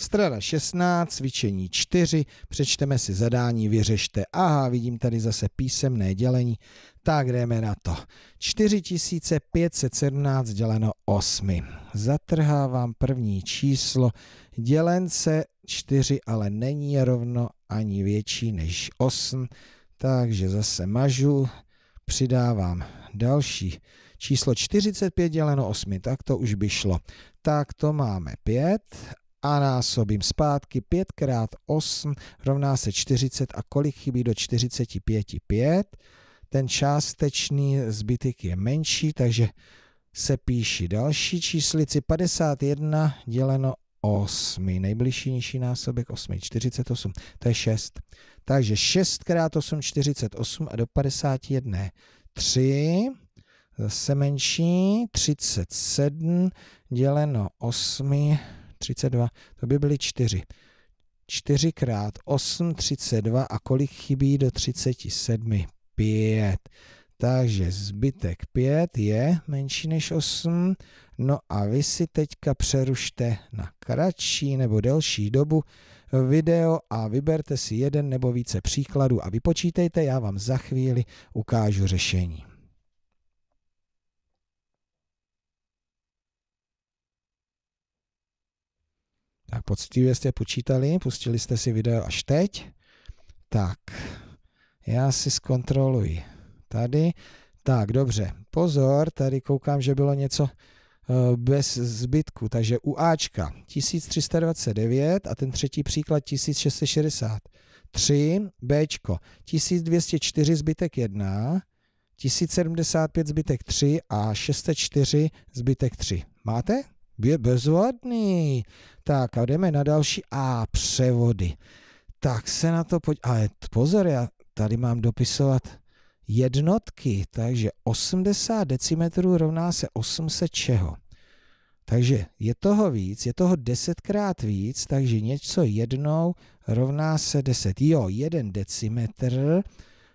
Strada 16, cvičení 4, přečteme si zadání, vyřešte. Aha, vidím tady zase písemné dělení, tak jdeme na to. 4517 děleno 8. Zatrhávám první číslo, dělence 4 ale není rovno ani větší než 8, takže zase mažu, přidávám další číslo 45 děleno 8, tak to už by šlo. Tak to máme 5 a násobím zpátky 5 x 8 rovná se 40 a kolik chybí do 45? 5. Ten částečný zbytek je menší, takže se píší další číslici 51 děleno 8. Nejbližší nižší násobek 8, 48, to je 6. Takže 6 x 8, 48 a do 51 3 zase menší, 37 děleno 8 32, to by byly 4. 4 krát 8, 32 a kolik chybí do 37? 5. Takže zbytek 5 je menší než 8. No a vy si teďka přerušte na kratší nebo delší dobu video a vyberte si jeden nebo více příkladů a vypočítejte, já vám za chvíli ukážu řešení. poctivě jste počítali, pustili jste si video až teď, tak já si zkontroluji tady. Tak, dobře. Pozor, tady koukám, že bylo něco eh, bez zbytku, takže u Ačka 1329 a ten třetí příklad 1663, Bčko 1204 zbytek 1, 1075 zbytek 3 a 604 zbytek 3. Máte? je bezvadný. Tak a jdeme na další A, převody. Tak se na to pojď. Ale pozor, já tady mám dopisovat jednotky, takže 80 decimetrů rovná se 800 čeho. Takže je toho víc, je toho desetkrát víc, takže něco jednou rovná se 10. Jo, jeden decimetr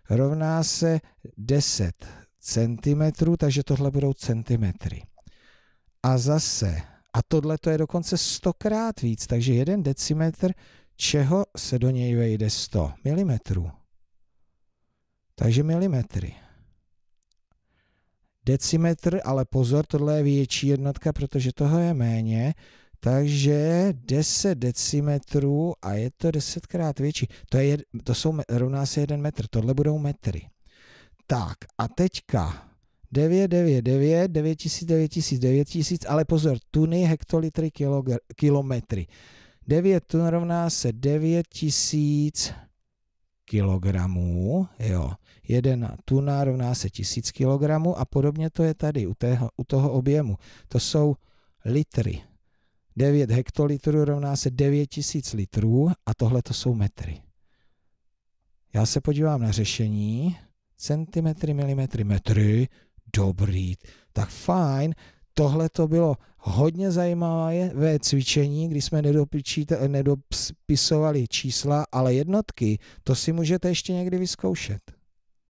rovná se 10 centimetrů, takže tohle budou centimetry. A zase a tohle to je dokonce stokrát víc, takže jeden decimetr, čeho se do něj vejde 100 mm. Takže milimetry. Decimetr, ale pozor, tohle je větší jednotka, protože toho je méně, takže 10 decimetrů a je to desetkrát větší. To, je, to jsou, rovná se jeden metr, tohle budou metry. Tak a teďka 999, 9000, 9000, 9000, ale pozor, tuny, hektolitry, kilogr, kilometry. 9 tun rovná se 9000 kilogramů, jo. 1 tuna rovná se 1000 kilogramů a podobně to je tady u, tého, u toho objemu. To jsou litry. 9 hektolitrů rovná se 9000 litrů a tohle to jsou metry. Já se podívám na řešení. Centimetry, milimetry, metry dobrý. Tak fajn, tohle to bylo hodně zajímavé ve cvičení, kdy jsme nedopisovali čísla, ale jednotky, to si můžete ještě někdy vyzkoušet.